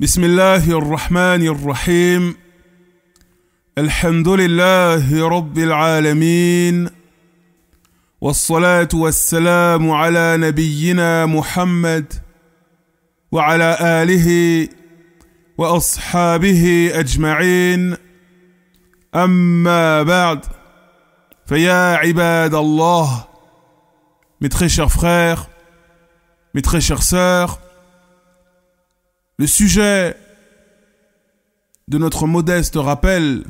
بسم الله الرحمن الرحيم الحمد لله رب العالمين والصلاه والسلام على نبينا محمد وعلى اله واصحابه اجمعين اما بعد فيا عباد الله mes فخير chers frères Le sujet de notre modeste rappel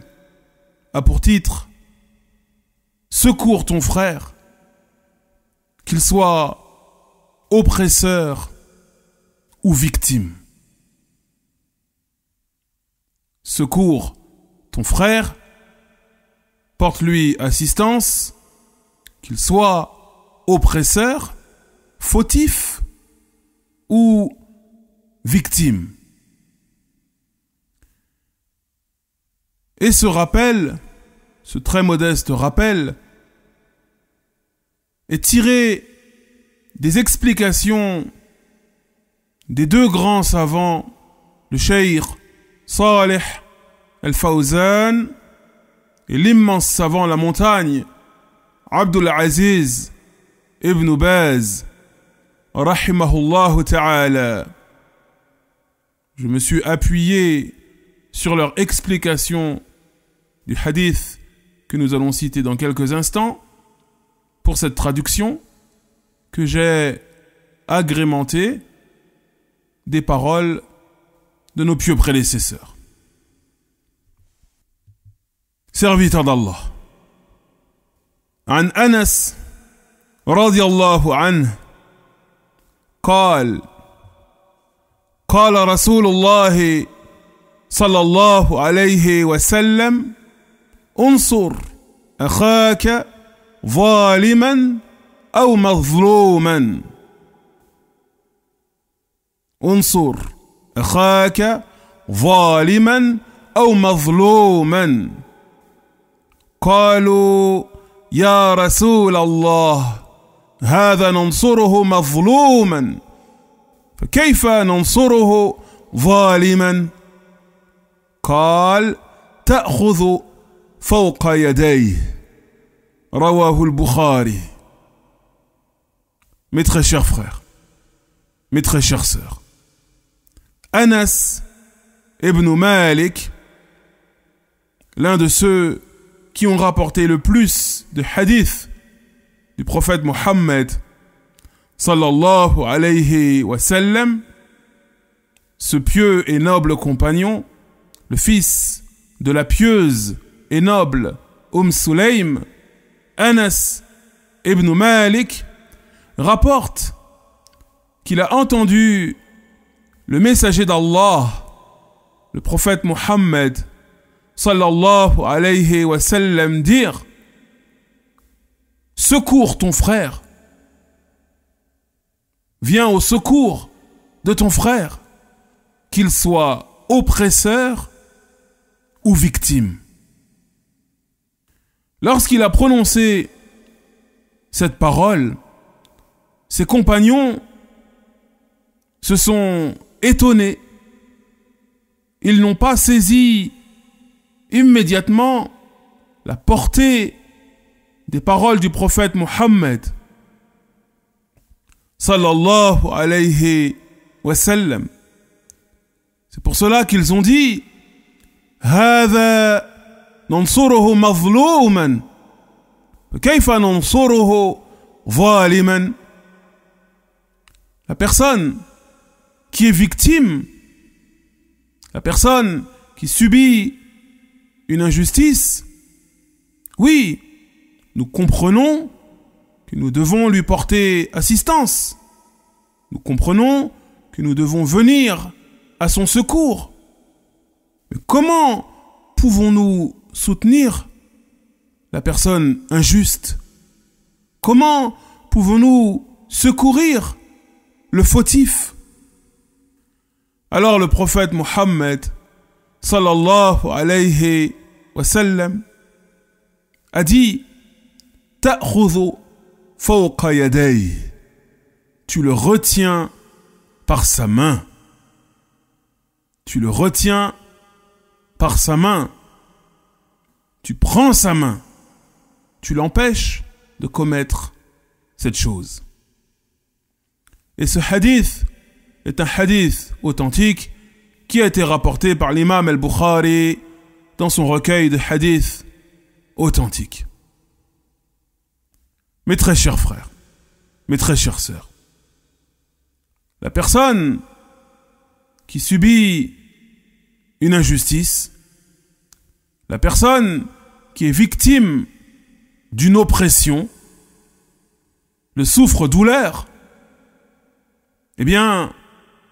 a pour titre Secours ton frère, qu'il soit oppresseur ou victime. Secours ton frère, porte-lui assistance, qu'il soit oppresseur, fautif ou victime. Et ce rappel, ce très modeste rappel, est tiré des explications des deux grands savants, le cheikh Saleh Al-Fawzan et l'immense savant La Montagne, Abdul Aziz Ibn Baz, rahimahullah ta'ala. Je me suis appuyé sur leur explication du hadith que nous allons citer dans quelques instants pour cette traduction que j'ai agrémentée des paroles de nos pieux prédécesseurs. Serviteur d'Allah. An Anas Radiallahu قال رسول الله صلى الله عليه وسلم انصر اخاك ظالما او مظلوما انصر اخاك ظالما او مظلوما قالوا يا رسول الله هذا ننصره مظلوما Mes très chers frères, mes très chers sœurs, Anas ibn Malik, l'un de ceux qui ont rapporté le plus de hadiths du prophète Mohammed sallallahu alayhi wa sallam, ce pieux et noble compagnon, le fils de la pieuse et noble Um Sulaym, Anas ibn Malik, rapporte qu'il a entendu le messager d'Allah, le prophète Muhammad, sallallahu alayhi wa sallam, dire Secours ton frère Viens au secours de ton frère, qu'il soit oppresseur ou victime. Lorsqu'il a prononcé cette parole, ses compagnons se sont étonnés. Ils n'ont pas saisi immédiatement la portée des paroles du prophète Mohammed sallallahu alayhi wa C'est pour cela qu'ils ont dit La personne qui est victime, la personne qui subit une injustice, oui, nous comprenons que nous devons lui porter assistance. Nous comprenons que nous devons venir à son secours. Mais comment pouvons-nous soutenir la personne injuste Comment pouvons-nous secourir le fautif Alors le prophète Mohammed alayhi wa sallam a dit « tu le retiens par sa main. Tu le retiens par sa main. Tu prends sa main. Tu l'empêches de commettre cette chose. Et ce hadith est un hadith authentique qui a été rapporté par l'imam al-Bukhari dans son recueil de hadith authentique. Mes très chers frères, mes très chères sœurs, la personne qui subit une injustice, la personne qui est victime d'une oppression, le souffre-douleur, eh bien,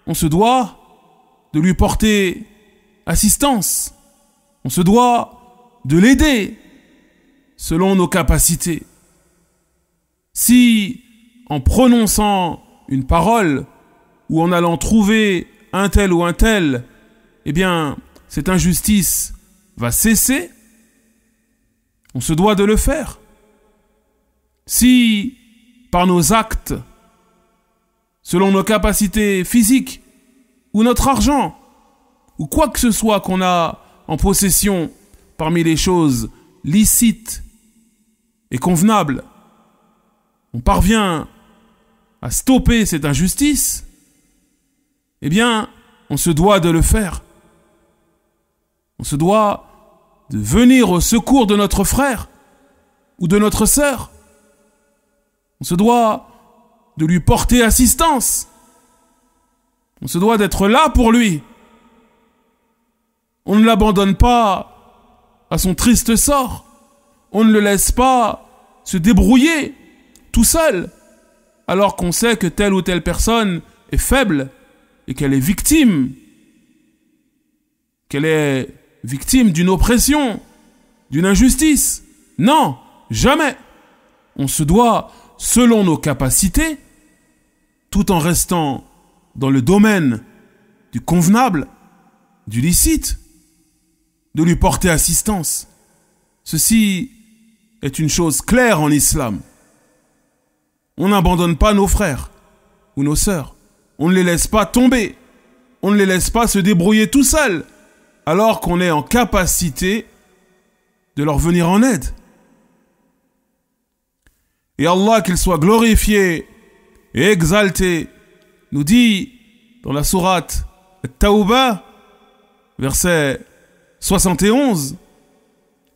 on se doit de lui porter assistance, on se doit de l'aider selon nos capacités. Si, en prononçant une parole ou en allant trouver un tel ou un tel, eh bien, cette injustice va cesser, on se doit de le faire. Si, par nos actes, selon nos capacités physiques, ou notre argent, ou quoi que ce soit qu'on a en possession parmi les choses licites et convenables, on parvient à stopper cette injustice, eh bien, on se doit de le faire. On se doit de venir au secours de notre frère ou de notre sœur. On se doit de lui porter assistance. On se doit d'être là pour lui. On ne l'abandonne pas à son triste sort. On ne le laisse pas se débrouiller tout seul, alors qu'on sait que telle ou telle personne est faible et qu'elle est victime, qu'elle est victime d'une oppression, d'une injustice. Non, jamais. On se doit, selon nos capacités, tout en restant dans le domaine du convenable, du licite, de lui porter assistance. Ceci est une chose claire en islam. On n'abandonne pas nos frères ou nos sœurs. On ne les laisse pas tomber. On ne les laisse pas se débrouiller tout seuls. Alors qu'on est en capacité de leur venir en aide. Et Allah, qu'il soit glorifié et exalté, nous dit dans la sourate Taouba, verset 71,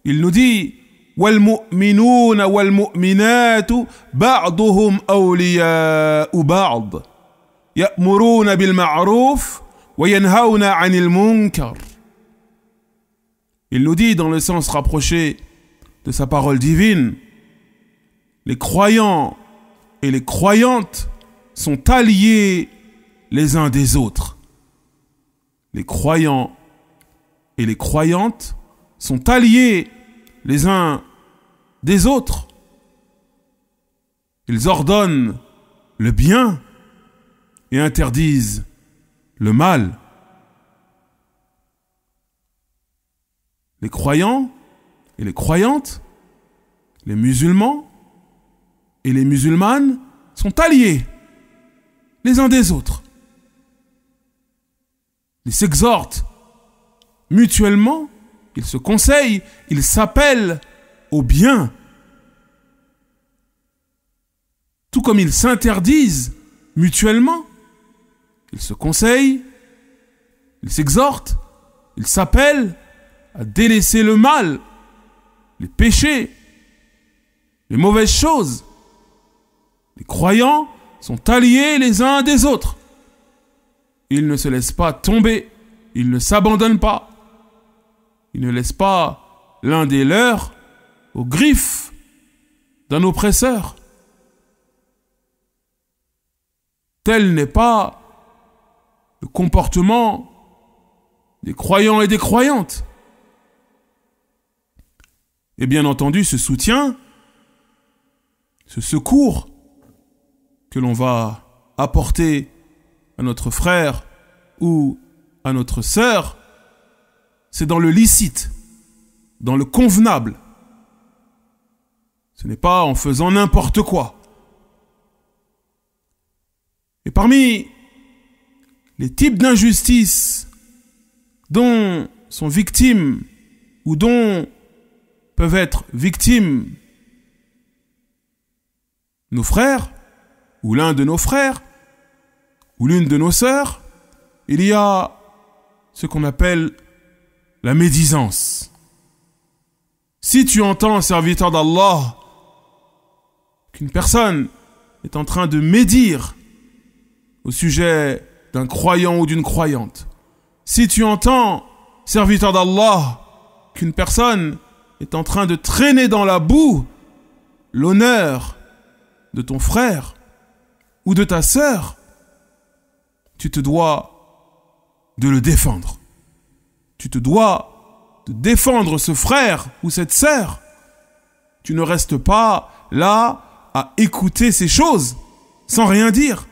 il nous dit il nous dit dans le sens rapproché de sa parole divine, les croyants et les croyantes sont alliés les uns des autres. Les croyants et les croyantes sont alliés les uns des autres. Ils ordonnent le bien et interdisent le mal. Les croyants et les croyantes, les musulmans et les musulmanes sont alliés les uns des autres. Ils s'exhortent mutuellement ils se conseillent, ils s'appellent au bien, tout comme ils s'interdisent mutuellement, ils se conseillent, ils s'exhortent, ils s'appellent à délaisser le mal, les péchés, les mauvaises choses. Les croyants sont alliés les uns des autres. Ils ne se laissent pas tomber, ils ne s'abandonnent pas, ils ne laisse pas l'un des leurs aux griffes d'un oppresseur. Tel n'est pas le comportement des croyants et des croyantes. Et bien entendu, ce soutien, ce secours que l'on va apporter à notre frère ou à notre sœur c'est dans le licite, dans le convenable. Ce n'est pas en faisant n'importe quoi. Et parmi les types d'injustices dont sont victimes ou dont peuvent être victimes nos frères ou l'un de nos frères ou l'une de nos sœurs, il y a ce qu'on appelle la médisance. Si tu entends, serviteur d'Allah, qu'une personne est en train de médire au sujet d'un croyant ou d'une croyante, si tu entends, serviteur d'Allah, qu'une personne est en train de traîner dans la boue l'honneur de ton frère ou de ta sœur, tu te dois de le défendre tu te dois de défendre ce frère ou cette sœur. Tu ne restes pas là à écouter ces choses sans rien dire.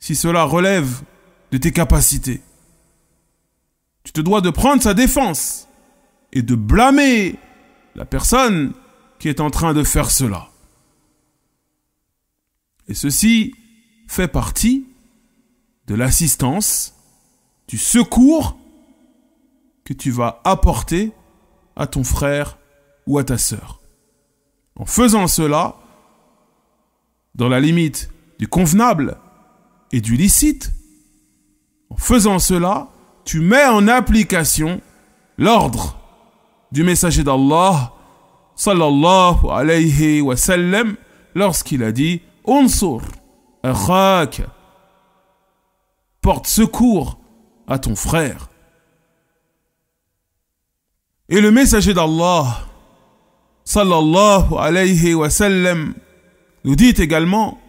Si cela relève de tes capacités, tu te dois de prendre sa défense et de blâmer la personne qui est en train de faire cela. Et ceci fait partie de l'assistance, du secours que tu vas apporter à ton frère ou à ta sœur. En faisant cela, dans la limite du convenable et du licite, en faisant cela, tu mets en application l'ordre du messager d'Allah sallallahu alayhi wa sallam lorsqu'il a dit Unsur akhak porte secours à ton frère Et le messager d'Allah, sallallahu alayhi wa sallam, nous dit également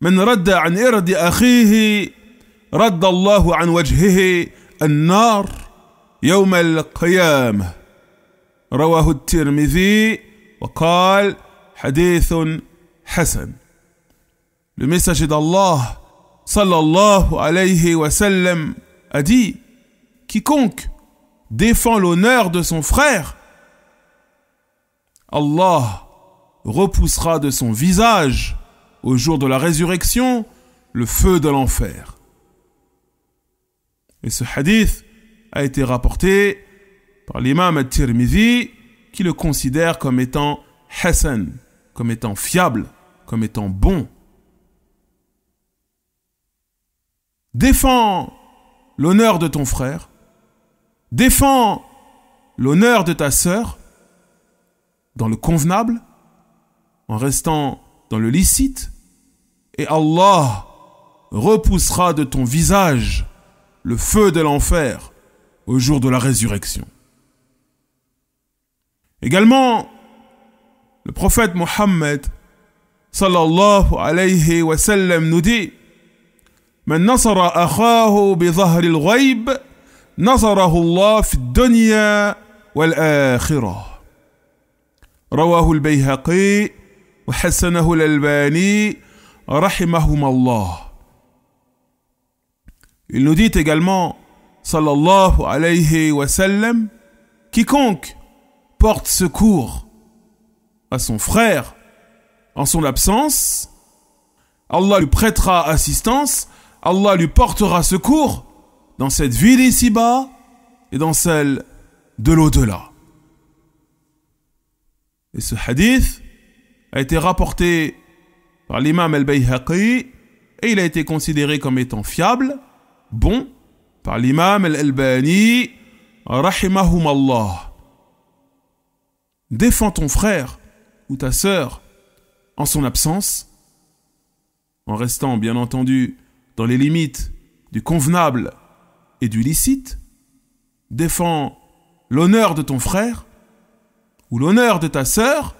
Men radda من رد عن إرد أخيه an الله عن وجهه النار يوم القيامة رواه الترمذي وقال حديث حسن Le messager d'Allah, sallallahu alayhi wa sallam, a dit Quiconque défend l'honneur de son frère, Allah repoussera de son visage, au jour de la résurrection, le feu de l'enfer. Et ce hadith a été rapporté par l'imam al-Tirmidhi qui le considère comme étant hassan, comme étant fiable, comme étant bon. Défends l'honneur de ton frère Défends l'honneur de ta sœur dans le convenable, en restant dans le licite, et Allah repoussera de ton visage le feu de l'enfer au jour de la résurrection. Également, le prophète Mohammed sallallahu alayhi wa sallam nous dit من نصر أخاه بظهر » نصره الله في الدنيا والآخرة رواه البيهقي وحسنه الألباني رحمهما الله Il nous dit également, sallallahu alayhi wa sallam, quiconque porte secours à son frère en son absence, Allah lui prêtera assistance, Allah lui portera secours dans cette ville ici-bas et dans celle de l'au-delà. Et ce hadith a été rapporté par l'imam al-Bayhaqi et il a été considéré comme étant fiable, bon, par l'imam al-Albani, Allah. Défends ton frère ou ta sœur en son absence, en restant bien entendu dans les limites du convenable et du licite, défends l'honneur de ton frère ou l'honneur de ta sœur,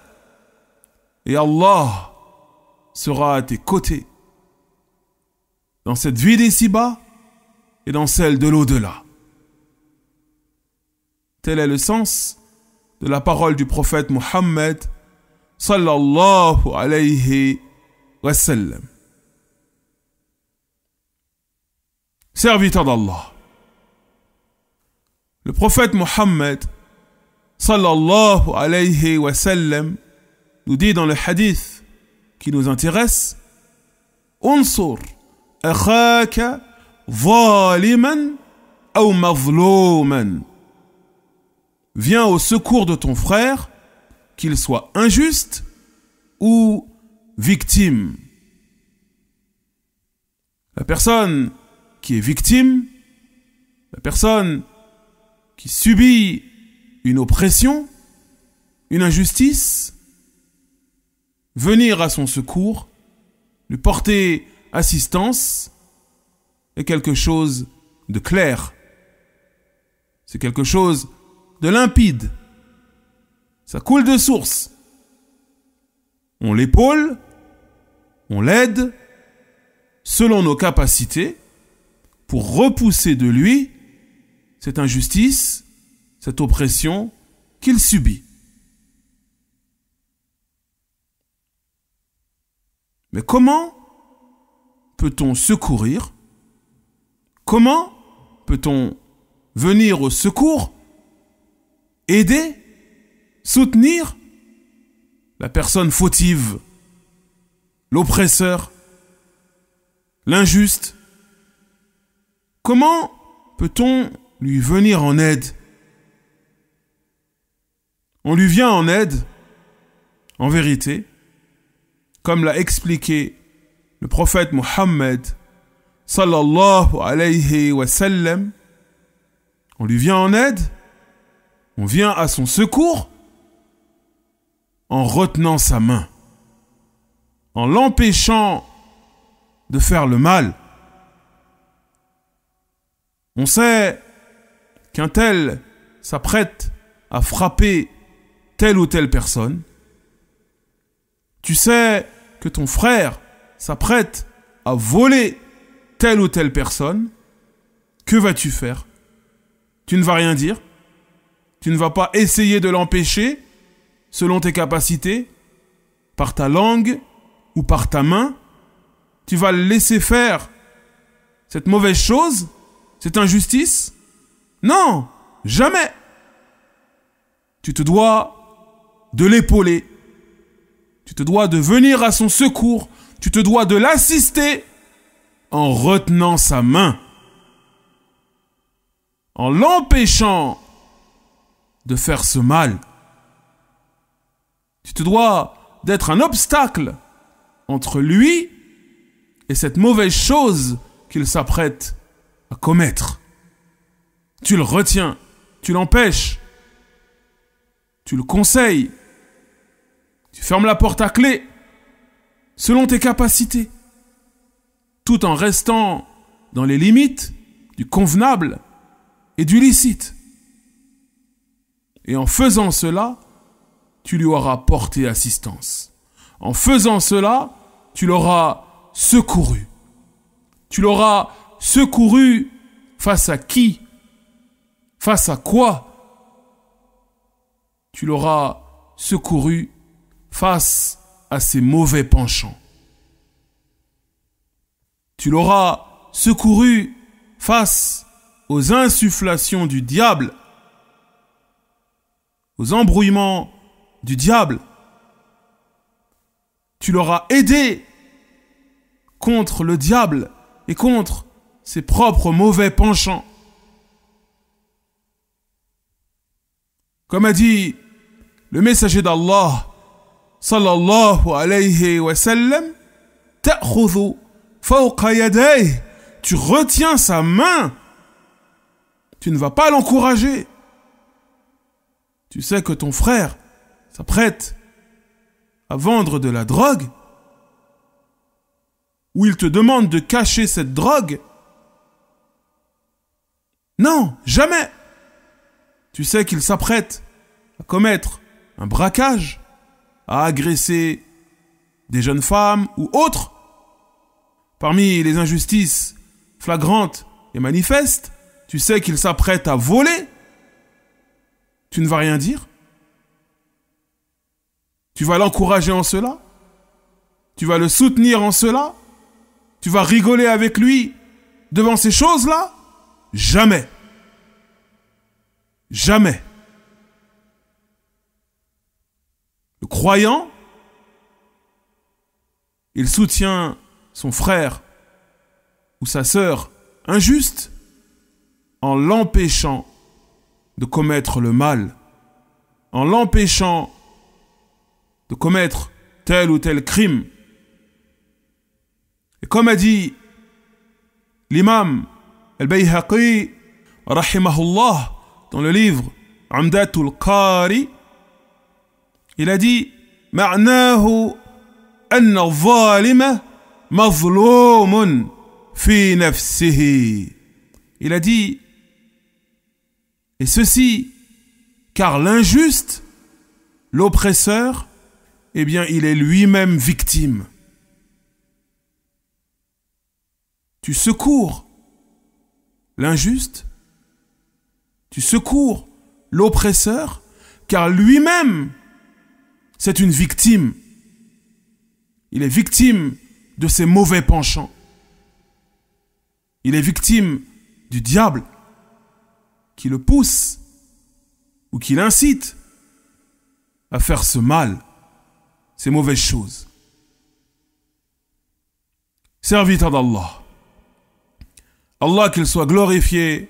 et Allah sera à tes côtés dans cette vie d'ici-bas et dans celle de l'au-delà. Tel est le sens de la parole du prophète Mohammed sallallahu alayhi wa sallam. Serviteur d'Allah. Le prophète Mohammed sallallahu alayhi wa sallam nous dit dans le hadith qui nous intéresse Unsur akhaka zaliman ou mazlouman, Viens au secours de ton frère, qu'il soit injuste ou victime. La personne qui est victime, la personne qui subit une oppression, une injustice, venir à son secours, lui porter assistance, est quelque chose de clair. C'est quelque chose de limpide. Ça coule de source. On l'épaule, on l'aide, selon nos capacités, pour repousser de lui cette injustice, cette oppression qu'il subit. Mais comment peut-on secourir Comment peut-on venir au secours, aider, soutenir la personne fautive, l'oppresseur, l'injuste Comment peut-on lui venir en aide. On lui vient en aide, en vérité, comme l'a expliqué le prophète Mohammed sallallahu alayhi wa sallam. On lui vient en aide, on vient à son secours en retenant sa main, en l'empêchant de faire le mal. On sait qu'un tel s'apprête à frapper telle ou telle personne. Tu sais que ton frère s'apprête à voler telle ou telle personne. Que vas-tu faire Tu ne vas rien dire. Tu ne vas pas essayer de l'empêcher selon tes capacités, par ta langue ou par ta main. Tu vas laisser faire cette mauvaise chose, cette injustice non, jamais. Tu te dois de l'épauler. Tu te dois de venir à son secours. Tu te dois de l'assister en retenant sa main. En l'empêchant de faire ce mal. Tu te dois d'être un obstacle entre lui et cette mauvaise chose qu'il s'apprête à commettre. Tu le retiens, tu l'empêches, tu le conseilles, tu fermes la porte à clé, selon tes capacités, tout en restant dans les limites du convenable et du licite. Et en faisant cela, tu lui auras porté assistance. En faisant cela, tu l'auras secouru. Tu l'auras secouru face à qui Face à quoi tu l'auras secouru face à ses mauvais penchants Tu l'auras secouru face aux insufflations du diable, aux embrouillements du diable. Tu l'auras aidé contre le diable et contre ses propres mauvais penchants. Comme a dit le messager d'Allah, sallallahu alayhi wa sallam, tu retiens sa main, tu ne vas pas l'encourager. Tu sais que ton frère s'apprête à vendre de la drogue, ou il te demande de cacher cette drogue. Non, jamais tu sais qu'il s'apprête à commettre un braquage, à agresser des jeunes femmes ou autres. Parmi les injustices flagrantes et manifestes, tu sais qu'il s'apprête à voler. Tu ne vas rien dire Tu vas l'encourager en cela Tu vas le soutenir en cela Tu vas rigoler avec lui devant ces choses-là Jamais. Jamais. Le croyant, il soutient son frère ou sa sœur injuste en l'empêchant de commettre le mal, en l'empêchant de commettre tel ou tel crime. Et comme a dit l'imam al-Bayhaqi, rahimahullah, dans le livre Amdatul Qari, il a dit Il a dit et ceci car l'injuste, l'oppresseur, eh bien il est lui-même victime. Tu secours l'injuste tu secours l'oppresseur, car lui-même, c'est une victime. Il est victime de ses mauvais penchants. Il est victime du diable qui le pousse ou qui l'incite à faire ce mal, ces mauvaises choses. Serviteur d'Allah, Allah, Allah qu'il soit glorifié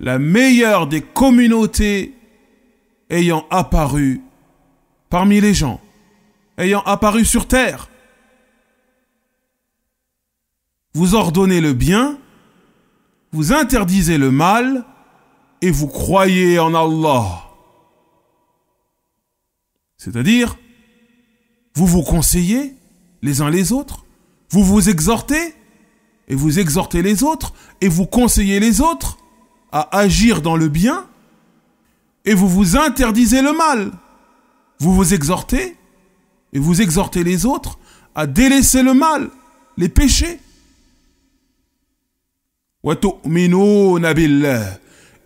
la meilleure des communautés ayant apparu parmi les gens, ayant apparu sur terre. Vous ordonnez le bien, vous interdisez le mal, et vous croyez en Allah. C'est-à-dire, vous vous conseillez les uns les autres, vous vous exhortez, et vous exhortez les autres, et vous conseillez les autres, à agir dans le bien et vous vous interdisez le mal. Vous vous exhortez et vous exhortez les autres à délaisser le mal, les péchés.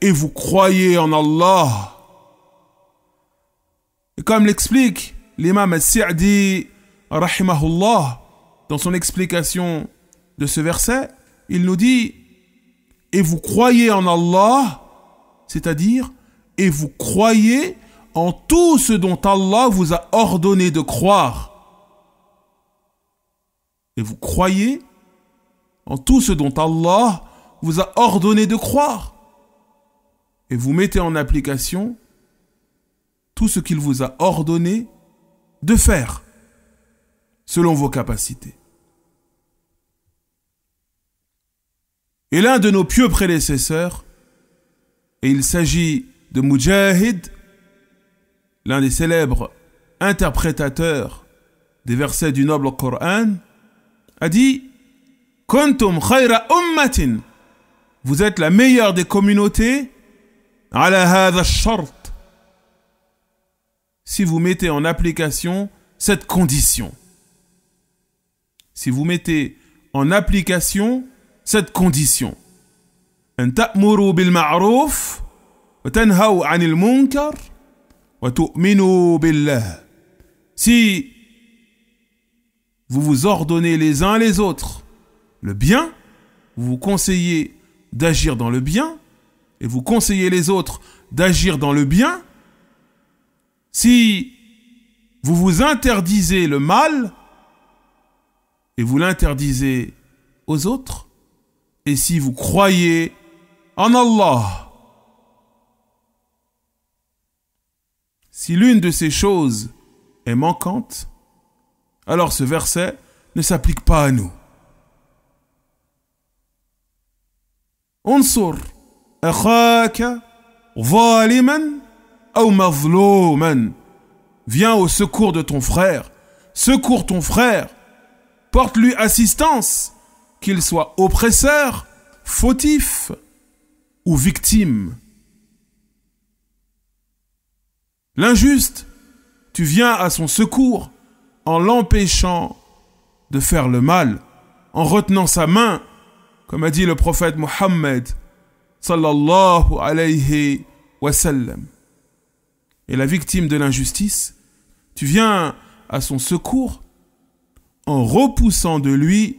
Et vous croyez en Allah. Et comme l'explique l'imam al rahimahullah, dans son explication de ce verset, il nous dit et vous croyez en Allah, c'est-à-dire, et vous croyez en tout ce dont Allah vous a ordonné de croire. Et vous croyez en tout ce dont Allah vous a ordonné de croire. Et vous mettez en application tout ce qu'il vous a ordonné de faire, selon vos capacités. et l'un de nos pieux prédécesseurs, et il s'agit de Mujahid, l'un des célèbres interprétateurs des versets du noble Coran, a dit Kuntum khayra ummatin, vous êtes la meilleure des communautés, ala hadha shart, si vous mettez en application cette condition. Si vous mettez en application cette condition. Si vous vous ordonnez les uns les autres le bien, vous vous conseillez d'agir dans le bien, et vous conseillez les autres d'agir dans le bien, si vous vous interdisez le mal, et vous l'interdisez aux autres, et si vous croyez en Allah, si l'une de ces choses est manquante, alors ce verset ne s'applique pas à nous. انصر أخاك ظالما أو مظلوما Viens au secours de ton frère, secours ton frère, porte-lui assistance, qu'il soit oppresseur, fautif ou victime. L'injuste, tu viens à son secours en l'empêchant de faire le mal, en retenant sa main, comme a dit le prophète Mohammed sallallahu alayhi wa Et la victime de l'injustice, tu viens à son secours en repoussant de lui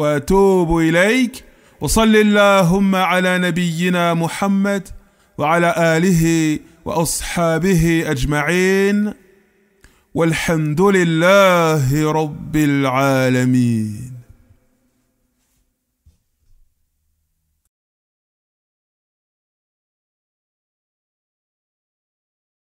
واتوب اليك وصل اللهم على نبينا محمد وعلى اله واصحابه اجمعين والحمد لله رب العالمين